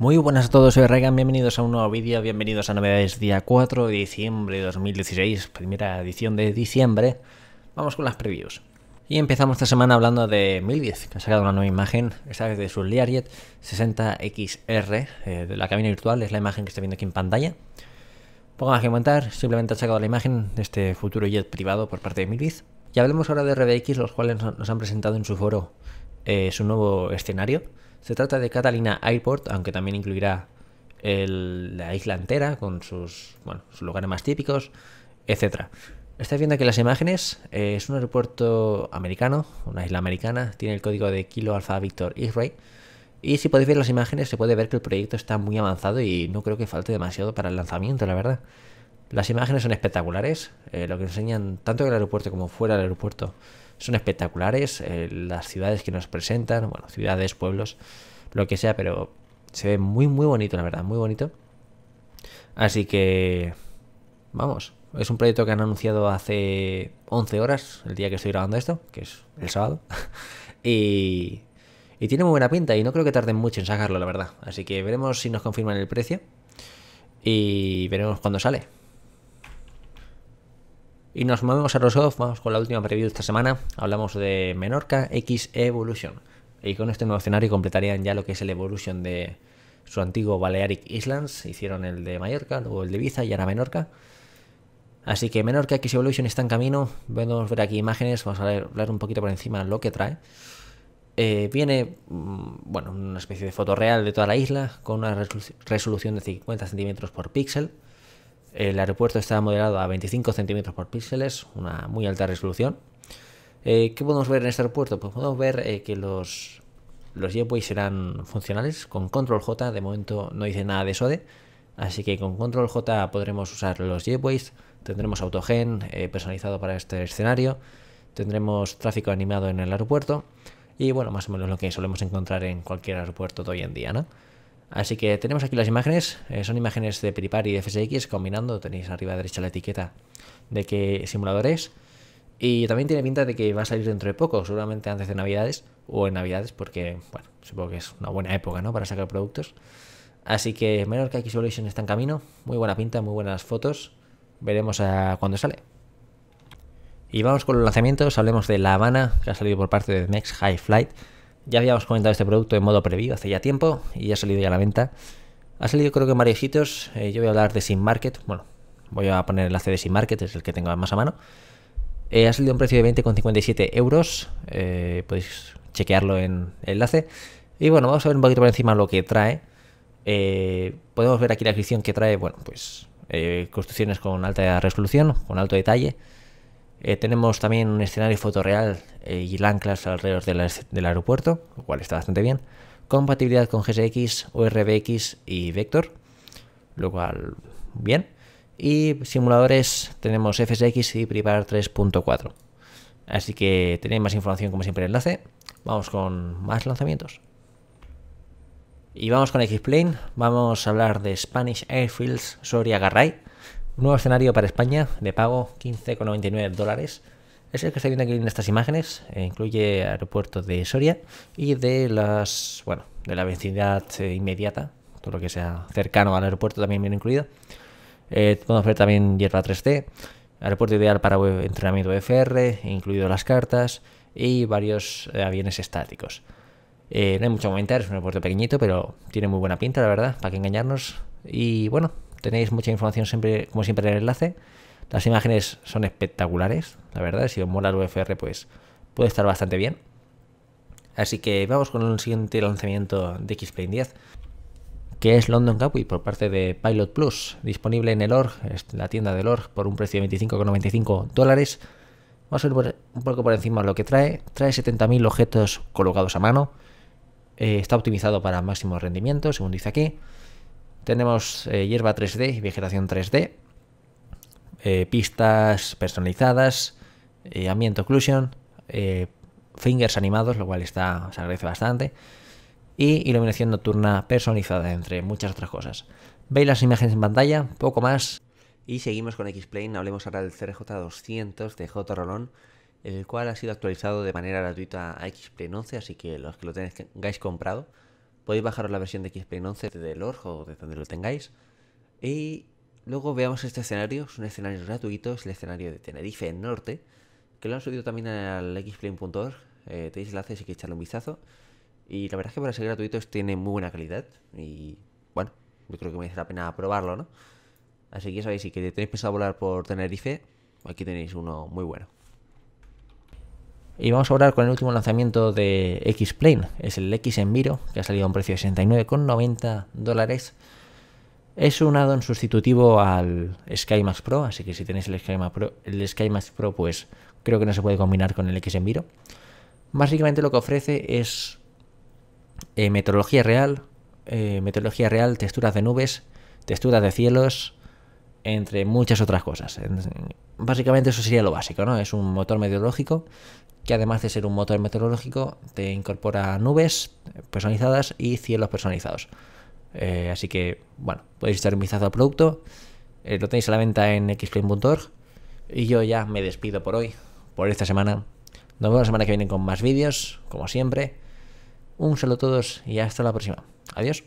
Muy buenas a todos, soy Regan, bienvenidos a un nuevo vídeo, bienvenidos a Novedades día 4 de diciembre de 2016, primera edición de diciembre. Vamos con las previews. Y empezamos esta semana hablando de Milviz, que ha sacado una nueva imagen, esta vez de su LiarJet 60XR, eh, de la cabina virtual, es la imagen que está viendo aquí en pantalla. Poco más que comentar, simplemente ha sacado la imagen de este futuro jet privado por parte de Milviz. Y hablemos ahora de RBX, los cuales nos han presentado en su foro eh, su nuevo escenario se trata de Catalina Airport, aunque también incluirá la isla entera con sus, lugares más típicos, etc. Estáis viendo aquí las imágenes. Eh, es un aeropuerto americano, una isla americana. Tiene el código de Kilo Alpha Victor isray Y si podéis ver las imágenes, se puede ver que el proyecto está muy avanzado y no creo que falte demasiado para el lanzamiento, la verdad. Las imágenes son espectaculares, eh, lo que enseñan tanto el aeropuerto como fuera del aeropuerto son espectaculares, eh, las ciudades que nos presentan, bueno, ciudades, pueblos, lo que sea, pero se ve muy, muy bonito, la verdad, muy bonito. Así que, vamos, es un proyecto que han anunciado hace 11 horas, el día que estoy grabando esto, que es el sábado, y, y tiene muy buena pinta y no creo que tarden mucho en sacarlo, la verdad. Así que veremos si nos confirman el precio y veremos cuándo sale. Y nos movemos a Rosoff, vamos con la última preview de esta semana. Hablamos de Menorca X Evolution. Y con este nuevo escenario completarían ya lo que es el Evolution de su antiguo Balearic Islands. Hicieron el de Mallorca, luego el de Ibiza y ahora Menorca. Así que Menorca X Evolution está en camino. Vamos a ver aquí imágenes, vamos a hablar un poquito por encima lo que trae. Eh, viene, mm, bueno, una especie de foto real de toda la isla con una resolución de 50 centímetros por píxel el aeropuerto está modelado a 25 centímetros por píxeles, una muy alta resolución. Eh, ¿Qué podemos ver en este aeropuerto? Pues podemos ver eh, que los, los serán funcionales con Control J. De momento no dice nada de SODE, así que con Control J podremos usar los Jetways. Tendremos autogen eh, personalizado para este escenario. Tendremos tráfico animado en el aeropuerto. Y bueno, más o menos lo que solemos encontrar en cualquier aeropuerto de hoy en día, ¿no? Así que tenemos aquí las imágenes, eh, son imágenes de Prepar y de FSX combinando, tenéis arriba a la derecha la etiqueta de qué simuladores y también tiene pinta de que va a salir dentro de poco, seguramente antes de Navidades o en Navidades porque, bueno, supongo que es una buena época, ¿no? Para sacar productos. Así que que X-Evolution está en camino, muy buena pinta, muy buenas fotos, veremos a cuándo sale. Y vamos con los lanzamientos, hablemos de La Habana, que ha salido por parte de Next High Flight, ya habíamos comentado este producto en modo previo hace ya tiempo y ya ha salido ya a la venta. Ha salido creo que en varios eh, yo voy a hablar de Simmarket, Bueno, voy a poner el enlace de Simmarket, es el que tengo más a mano. Eh, ha salido a un precio de 20,57 euros. Eh, podéis chequearlo en el enlace. Y bueno, vamos a ver un poquito por encima lo que trae. podemos ver aquí la descripción que trae, bueno, pues construcciones con alta resolución, con alto detalle. Eh, tenemos también un escenario fotorreal eh, y anclas alrededor del, aeropuerto, lo cual está bastante bien. Compatibilidad con GSX, ORBX y Vector, lo cual bien. Y simuladores tenemos FSX y Privar 3.4. Así que tenéis más información como siempre en el enlace. Vamos con más lanzamientos. Y vamos con X-Plane. Vamos a hablar de Spanish Airfields Soria Garray nuevo escenario para España de pago 15,99 dólares. Es el que se viene aquí en estas imágenes. E incluye aeropuerto de Soria y de las, bueno, de la vecindad eh, inmediata. Todo lo que sea cercano al aeropuerto también viene incluido. Eh, podemos ver también hierba 3D, aeropuerto ideal para entrenamiento entrenamiento FR, incluido las cartas y varios eh, aviones estáticos. no hay mucho que comentar, es un aeropuerto pequeñito, pero tiene muy buena pinta, la verdad, para que engañarnos. Y bueno, Tenéis mucha información siempre, como siempre, en el enlace. Las imágenes son espectaculares, la verdad. Si os mola el UFR, pues puede estar bastante bien. Así que vamos con el siguiente lanzamiento de X-Plane 10, que es London Capui por parte de Pilot Plus, disponible en el org, la tienda del org, por un precio de 25,95 dólares. Vamos a ir un poco por encima lo que trae. Trae 70.000 objetos colocados a mano. Eh, está optimizado para máximo rendimiento, según dice aquí. Tenemos eh, hierba 3D y vegetación 3D, eh, pistas personalizadas, eh, ambiente occlusion, fingers animados, lo cual está, se agradece bastante, y iluminación nocturna personalizada, entre muchas otras cosas. Veis las imágenes en pantalla, poco más. Y seguimos con X-Plane, hablemos ahora del CRJ200 de J. Rolón, el cual ha sido actualizado de manera gratuita a x 11, así que los que lo tengáis comprado, Podéis bajaros la versión de Xplane 11 desde el o desde donde lo tengáis. Y luego veamos este escenario, es un escenario gratuito, es el escenario de Tenerife Norte, que lo han subido también al xplane.org, eh, tenéis enlaces y que echarle un vistazo. Y la verdad es que para ser gratuitos tiene muy buena calidad y bueno, yo creo que merece la pena probarlo, ¿no? Así que ya sabéis, si tenéis pensado volar por Tenerife, aquí tenéis uno muy bueno. Y vamos a hablar con el último lanzamiento de X-Plane, es el X Enviro, que ha salido a un precio de 69,90 dólares. Es un addon sustitutivo al SkyMax Pro, así que si tenéis el SkyMax Pro, el Pro pues creo que no se puede combinar con el X Enviro. Básicamente lo que ofrece es eh, meteorología real, eh, meteorología real, texturas de nubes, texturas de cielos, entre muchas otras cosas. Básicamente eso sería lo básico, ¿no? Es un motor meteorológico que además de ser un motor meteorológico, te incorpora nubes personalizadas y cielos personalizados. Eh, así que, bueno, podéis estar un vistazo al producto. Eh, lo tenéis a la venta en xplane.org. Y yo ya me despido por hoy, por esta semana. Nos vemos la semana que viene con más vídeos, como siempre. Un saludo a todos y hasta la próxima. Adiós.